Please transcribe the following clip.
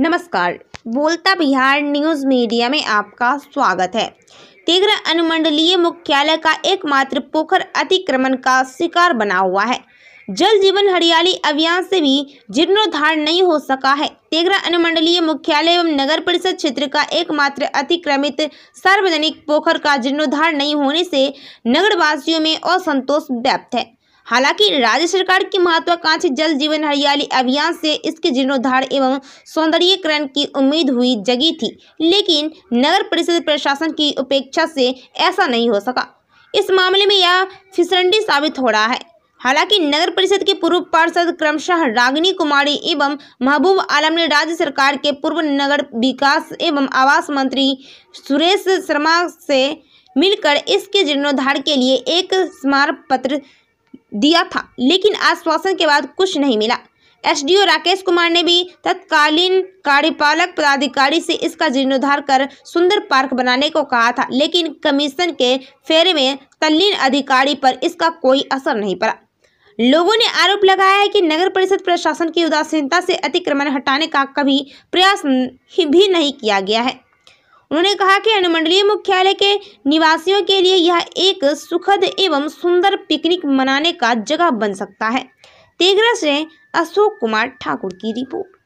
नमस्कार बोलता Bihar news media में आपका स्वागत है तिग्र अनुमंडलीय मुख्यालय का एकमात्र पोखर अतिक्रमण का शिकार बना हुआ है जल जीवन हरियाली अभियान से भी जीर्णोद्धार नहीं हो सका है तेगरा अनुमंडलीय मुख्यालय एवं नगर परिषद क्षेत्र का एकमात्र अतिक्रमित सार्वजनिक पोखर का जीर्णोद्धार नहीं होने से नगरवासियों में असंतोष व्याप्त है हालांकि राज्य सरकार की महत्वाकांक्षी जल जीवन हरियाली अभियान से इसके जीर्णोद्धार एवं सौंदर्यकरण की उम्मीद हुई जगी थी लेकिन नगर परिषद प्रशासन की उपेक्षा से ऐसा नहीं हो सका इस मामले में यह फिसरंडी साबित हो रहा है हालांकि नगर परिषद के पूर्व पार्षद क्रमशः रागिनी कुमारी एवं महबूब आलम ने राज्य सरकार के पूर्व नगर विकास एवं आवास मंत्री सुरेश शर्मा से मिलकर इसके जीर्णोद्धार के लिए एक स्मारक पत्र दिया था लेकिन आश्वासन के बाद कुछ नहीं मिला एसडीओ राकेश कुमार ने भी तत्कालीन कार्यपालक पदाधिकारी से इसका जीर्णोद्धार कर सुंदर पार्क बनाने को कहा था लेकिन कमीशन के फेरे में तल्लीन अधिकारी पर इसका कोई असर नहीं पड़ा लोगों ने आरोप लगाया है कि नगर परिषद प्रशासन की उदासीनता से अतिक्रमण हटाने का कभी प्रयास भी नहीं किया गया है उन्होंने कहा कि अनुमंडलीय मुख्यालय के निवासियों के लिए यह एक सुखद एवं सुंदर पिकनिक मनाने का जगह बन सकता है तेगरा से अशोक कुमार ठाकुर की रिपोर्ट